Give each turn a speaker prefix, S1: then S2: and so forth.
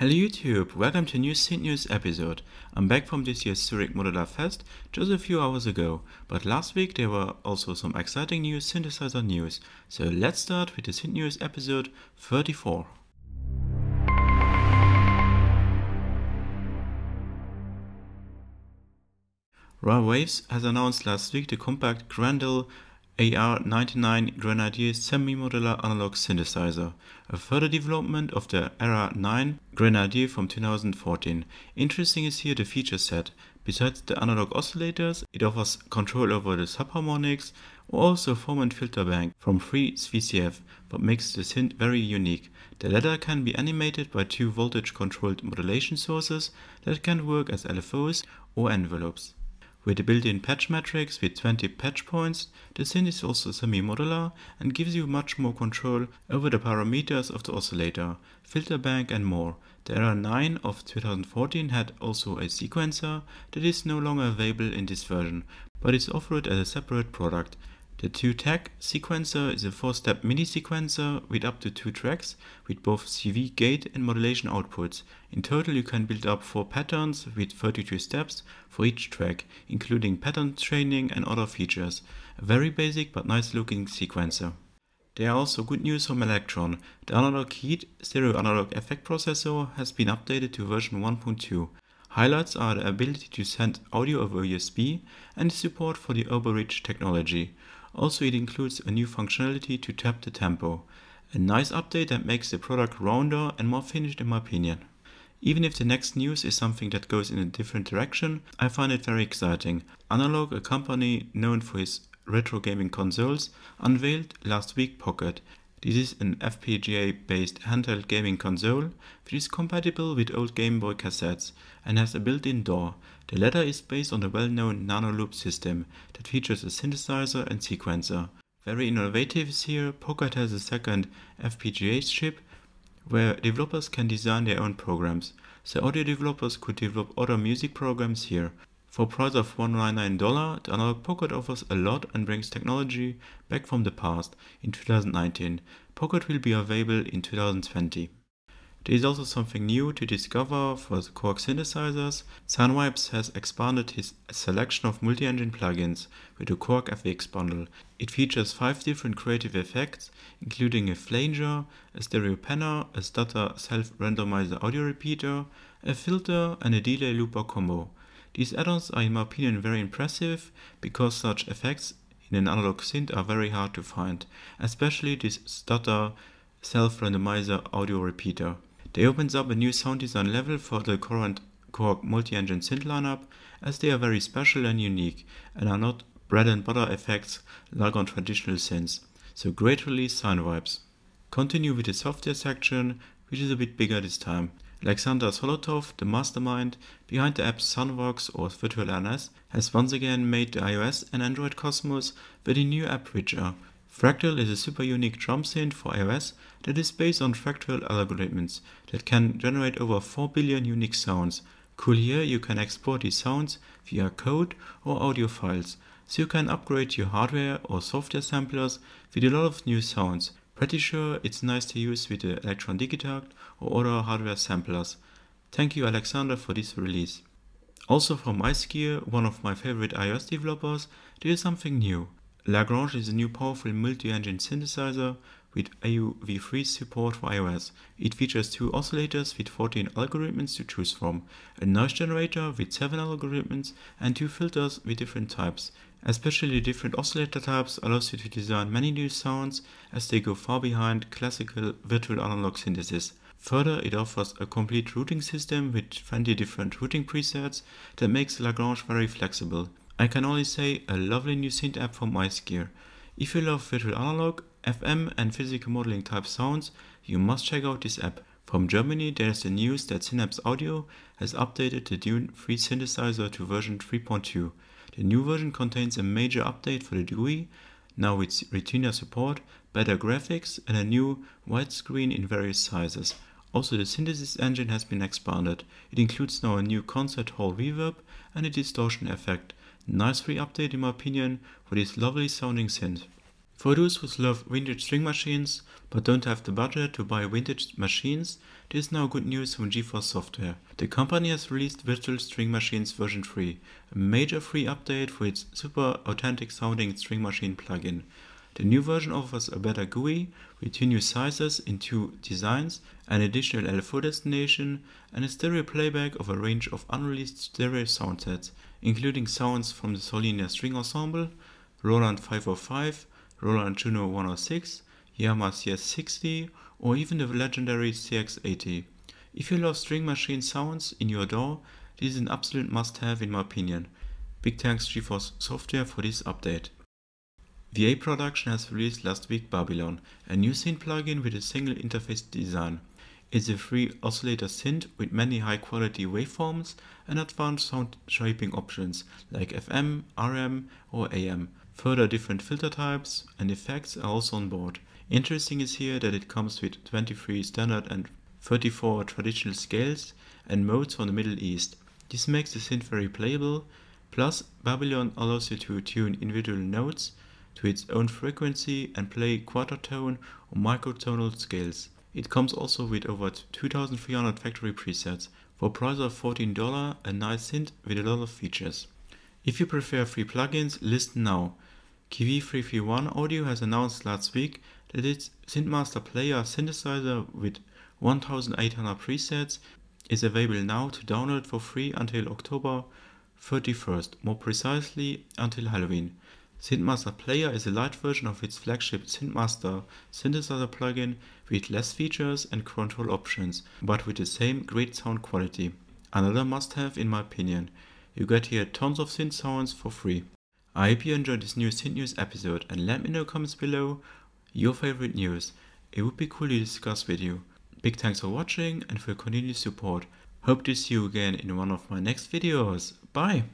S1: Hello YouTube, welcome to a new Synth News episode. I'm back from this year's Zurich Modular Fest just a few hours ago, but last week there were also some exciting new synthesizer news. So let's start with the Synth News episode 34. Raw Waves has announced last week the compact Grendel AR99 Grenadier semi-modular analog synthesizer, a further development of the AR9 Grenadier from 2014. Interesting is here the feature set. Besides the analog oscillators, it offers control over the subharmonics, also form and filter bank from free VCF, but makes the synth very unique. The latter can be animated by two voltage controlled modulation sources that can work as LFOs or envelopes. With the built-in patch matrix with 20 patch points, the syn is also semi-modular and gives you much more control over the parameters of the oscillator, filter bank and more. The Era 9 of 2014 had also a sequencer that is no longer available in this version, but is offered as a separate product. The 2-tag sequencer is a 4-step MIDI sequencer with up to 2 tracks with both CV gate and modulation outputs. In total you can build up 4 patterns with 32 steps for each track, including pattern training and other features. A very basic but nice looking sequencer. There are also good news from Electron. The analog heat stereo analog effect processor has been updated to version 1.2. Highlights are the ability to send audio over USB and support for the overreach technology. Also it includes a new functionality to tap the tempo. A nice update that makes the product rounder and more finished in my opinion. Even if the next news is something that goes in a different direction, I find it very exciting. Analog, a company known for its retro gaming consoles, unveiled last week Pocket, this is an FPGA-based handheld gaming console which is compatible with old Game Boy cassettes and has a built-in door. The latter is based on the well-known Nanoloop system that features a synthesizer and sequencer. Very innovative is here, Pocket has a second FPGA chip where developers can design their own programs. So audio developers could develop other music programs here. For a price of $199, the Analog Pocket offers a lot and brings technology back from the past. In 2019, Pocket will be available in 2020. There is also something new to discover for the Korg synthesizers. Sunwipes has expanded his selection of multi-engine plugins with the Korg FX bundle. It features five different creative effects, including a flanger, a stereo panner, a stutter self-randomizer audio repeater, a filter and a delay looper combo. These add-ons are in my opinion very impressive because such effects in an analog synth are very hard to find, especially this stutter self-randomizer audio repeater. They opens up a new sound design level for the current Korg multi-engine synth lineup as they are very special and unique and are not bread and butter effects like on traditional synths. So great release sound vibes. Continue with the software section, which is a bit bigger this time. Alexander Solotov, the mastermind behind the apps Sunworks or Virtual VirtualNS, has once again made the iOS and Android cosmos with a new app feature. Fractal is a super unique drum synth for iOS that is based on fractal algorithms that can generate over 4 billion unique sounds. Cool here, you can export these sounds via code or audio files, so you can upgrade your hardware or software samplers with a lot of new sounds. Pretty sure it's nice to use with the Electron Digitakt or other hardware samplers. Thank you Alexander for this release. Also from Icegear, one of my favorite iOS developers, there is something new. Lagrange is a new powerful multi-engine synthesizer with AUV3 support for iOS. It features two oscillators with 14 algorithms to choose from, a noise generator with 7 algorithms, and two filters with different types. Especially different oscillator types allows you to design many new sounds as they go far behind classical virtual analog synthesis. Further, it offers a complete routing system with 20 different routing presets that makes Lagrange very flexible. I can only say a lovely new synth app for my gear. If you love virtual analog FM and physical modeling type sounds, you must check out this app. From Germany, there's the news that Synapse Audio has updated the Dune free synthesizer to version 3.2. The new version contains a major update for the GUI, now with Retina support, better graphics, and a new widescreen in various sizes. Also, the synthesis engine has been expanded. It includes now a new concert hall reverb and a distortion effect. Nice free update in my opinion for this lovely sounding synth. For those who love vintage string machines but don't have the budget to buy vintage machines, there is now good news from GeForce Software. The company has released Virtual String Machines version 3, a major free update for its super authentic sounding string machine plugin. The new version offers a better GUI with two new sizes in two designs, an additional LFO destination, and a stereo playback of a range of unreleased stereo sound sets, including sounds from the Solina String Ensemble, Roland 505, Roland Juno 106, Yamaha CS60, or even the legendary CX80. If you love string machine sounds in your DAW, this is an absolute must-have in my opinion. Big thanks GeForce Software for this update. VA Production has released last week Babylon, a new synth plugin with a single interface design. It's a free oscillator synth with many high quality waveforms and advanced sound shaping options like FM, RM or AM. Further different filter types and effects are also on board. Interesting is here that it comes with 23 standard and 34 traditional scales and modes from the Middle East. This makes the synth very playable, plus Babylon allows you to tune individual notes to its own frequency and play quarter tone or microtonal scales. It comes also with over 2300 factory presets for a price of $14, a nice synth with a lot of features. If you prefer free plugins, list now kv 331 Audio has announced last week that its Synthmaster Player synthesizer with 1800 presets is available now to download for free until October 31st, more precisely until Halloween. Synthmaster Player is a light version of its flagship Synthmaster synthesizer plugin with less features and control options, but with the same great sound quality. Another must-have in my opinion. You get here tons of synth sounds for free. I hope you enjoyed this new Synth News episode and let me know comments below your favorite news. It would be cool to discuss with you. Big thanks for watching and for your continued support. Hope to see you again in one of my next videos. Bye!